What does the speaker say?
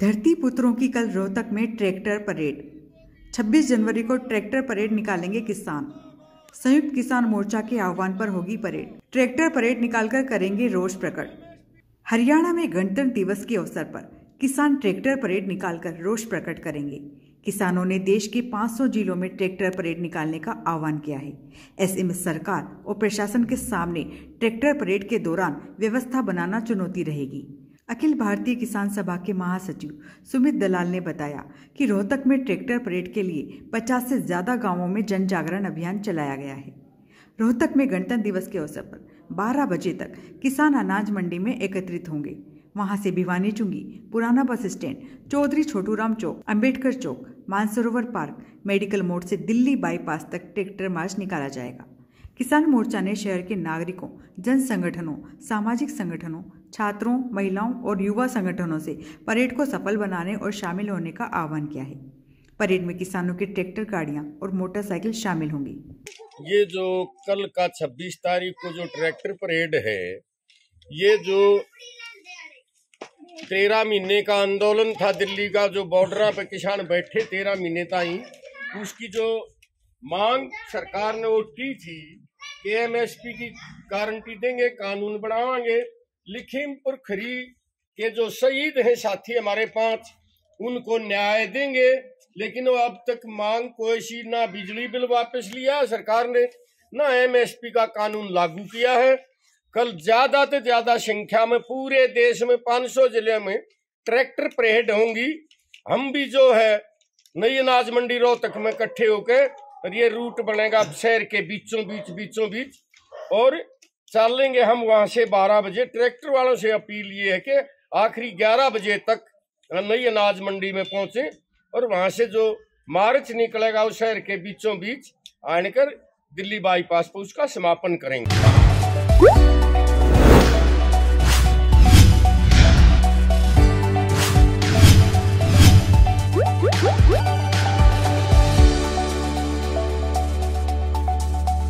धरती पुत्रों की कल रोहतक में ट्रैक्टर परेड 26 जनवरी को ट्रैक्टर परेड निकालेंगे किसान संयुक्त किसान मोर्चा के आह्वान पर होगी परेड ट्रैक्टर परेड निकालकर करेंगे रोष प्रकट हरियाणा में गणतंत्र दिवस के अवसर पर किसान ट्रैक्टर परेड निकालकर रोष प्रकट करेंगे किसानों ने देश के 500 जिलों में ट्रैक्टर परेड निकालने का आह्वान किया है ऐसे में सरकार और प्रशासन के सामने ट्रैक्टर परेड के दौरान व्यवस्था बनाना चुनौती रहेगी अखिल भारतीय किसान सभा के महासचिव सुमित दलाल ने बताया कि रोहतक में ट्रैक्टर परेड के लिए 50 से ज़्यादा गांवों में जन जागरण अभियान चलाया गया है रोहतक में गणतंत्र दिवस के अवसर पर 12 बजे तक किसान अनाज मंडी में एकत्रित होंगे वहां से भिवानी चुंगी पुराना बस स्टैंड चौधरी छोटूराम चौक अंबेडकर चौक मानसरोवर पार्क मेडिकल मोड़ से दिल्ली बाईपास तक ट्रैक्टर मार्च निकाला जाएगा किसान मोर्चा ने शहर के नागरिकों जन संगठनों सामाजिक संगठनों छात्रों महिलाओं और युवा संगठनों से परेड को सफल बनाने और शामिल होने का आह्वान किया है परेड में किसानों की ट्रैक्टर गाड़ियां और मोटरसाइकिल शामिल होंगी ये जो कल का 26 तारीख को जो ट्रैक्टर परेड है ये जो तेरह महीने का आंदोलन था दिल्ली का जो बॉर्डर पे किसान बैठे तेरह महीने ताई उसकी जो मांग सरकार ने वो की थी के एम एस पी की गारंटी देंगे कानून बनावाएंगे लखीमपुर खरी के जो शहीद हैं साथी हमारे पांच उनको न्याय देंगे लेकिन वो अब तक मांग को ऐसी ना बिजली बिल वापस लिया सरकार ने ना एमएसपी का कानून लागू किया है कल ज्यादा से ज्यादा संख्या में पूरे देश में 500 जिले में ट्रैक्टर परेड होंगी हम भी जो है नई अनाज मंडी रोहतक में इकट्ठे होकर और ये रूट बनेगा शहर के बीचों बीच बीचों बीच और चल लेंगे हम वहां से बारह बजे ट्रैक्टर वालों से अपील ये है कि आखिरी ग्यारह बजे तक नई अनाज मंडी में पहुंचे और वहां से जो मार्च निकलेगा उस शहर के बीचों बीच आने कर दिल्ली बाईपास पर उसका समापन करेंगे